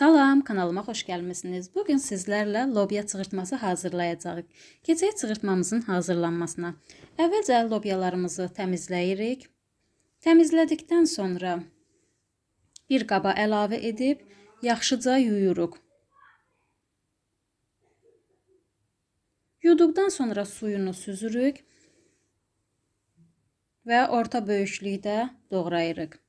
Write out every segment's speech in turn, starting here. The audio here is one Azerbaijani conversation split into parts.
Salam, kanalıma xoş gəlmisiniz. Bu gün sizlərlə lobya çığırtması hazırlayacağıq. Keçək çığırtmamızın hazırlanmasına. Əvvəlcə lobyalarımızı təmizləyirik. Təmizlədikdən sonra bir qaba əlavə edib yaxşıca yuyuruq. Yuduqdan sonra suyunu süzürük və orta böyüklükdə doğrayırıq.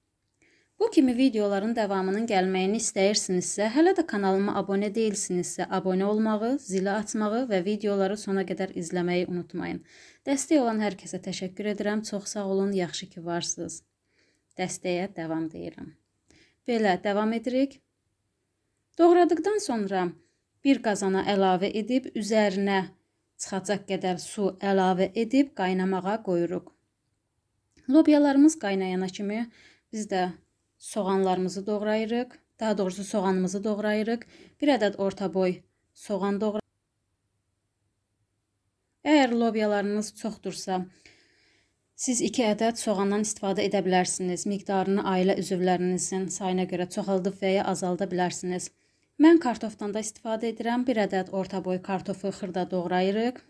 Bu kimi videoların davamının gəlməyini istəyirsinizsə, hələ də kanalıma abunə deyilsinizsə, abunə olmağı, zili açmağı və videoları sona qədər izləməyi unutmayın. Dəstək olan hər kəsə təşəkkür edirəm. Çox sağ olun, yaxşı ki varsınız. Dəstəyə davam deyirəm. Belə davam edirik. Doğradıqdan sonra bir qazana əlavə edib üzərinə çıxacaq qədər su əlavə edib qaynamağa qoyuruq. Lobyalarımız qaynayana kimi biz də soğanlarımızı doğrayırıq. Daha doğrusu soğanımızı doğrayırıq. Bir ədəd orta boy soğan doğrayırıq. Əgər lobyalarınız çoxdursa, siz 2 ədəd soğandan istifadə edə bilərsiniz. Miqdarını ailə üzvlərinizin sayına görə çoxaldıb və ya azalda bilərsiniz. Mən kartofdan da istifadə edirəm. 1 ədəd orta boy kartofu xırda doğrayırıq.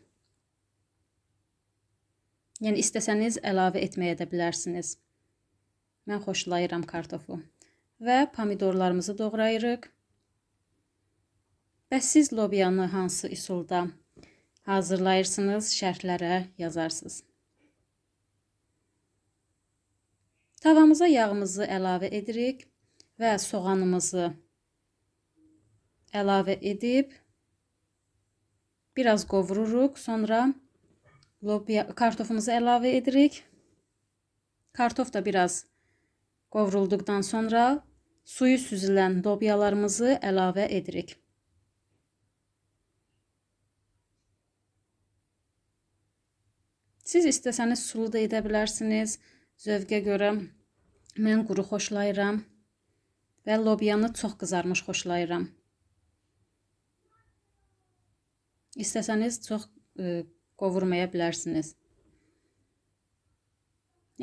Yəni istəsəniz əlavə etməyə də bilərsiniz. Mən xoşlayıram kartofu. Və pomidorlarımızı doğrayırıq. Bəs siz lobiyanı hansı üsulda hazırlayırsınız? Şərhlərə yazarsınız. Tavamıza yağımızı əlavə edirik və soğanımızı əlavə edib biraz qovururuq. Sonra lobiya kartofumuzu əlavə edirik. Kartof da biraz Qovrulduqdan sonra suyu süzülən lobyalarımızı əlavə edirik. Siz istəsəniz sulu da edə bilərsiniz. Zövqə görə mən quru xoşlayıram və lobyanı çox qızarmış xoşlayıram. İstəsəniz çox ə, e, qovurmaya bilərsiniz.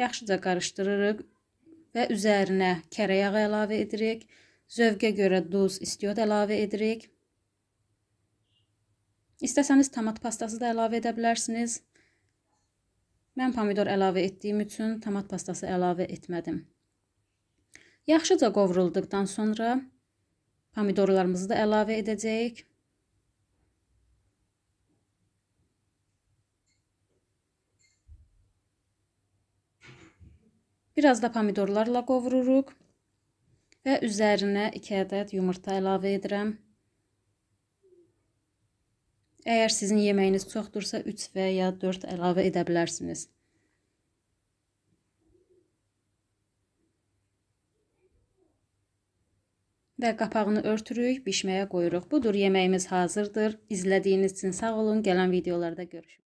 Yaxşıca qarışdırırıq və üzərinə kərə yağı əlavə edirik. Zövqə görə duz, istiot əlavə edirik. İstəsəniz tomat pastası da əlavə edə bilərsiniz. Mən pomidor əlavə etdiyim üçün tomat pastası əlavə etmədim. Yaxşıca qovrulduqdan sonra pomidorlarımızı da əlavə edəcəyik. Biraz da pomidorlarla qovururuq. Və üzərinə 2 ədəd yumurta əlavə edirəm. Əgər sizin yeməyiniz çoxdursa 3 və ya 4 əlavə edə bilərsiniz. Və qapağını örtürük, bişməyə qoyuruq. Budur yeməyimiz hazırdır. İzlədiyiniz üçün sağ olun. Gələn videolarda görüşürük.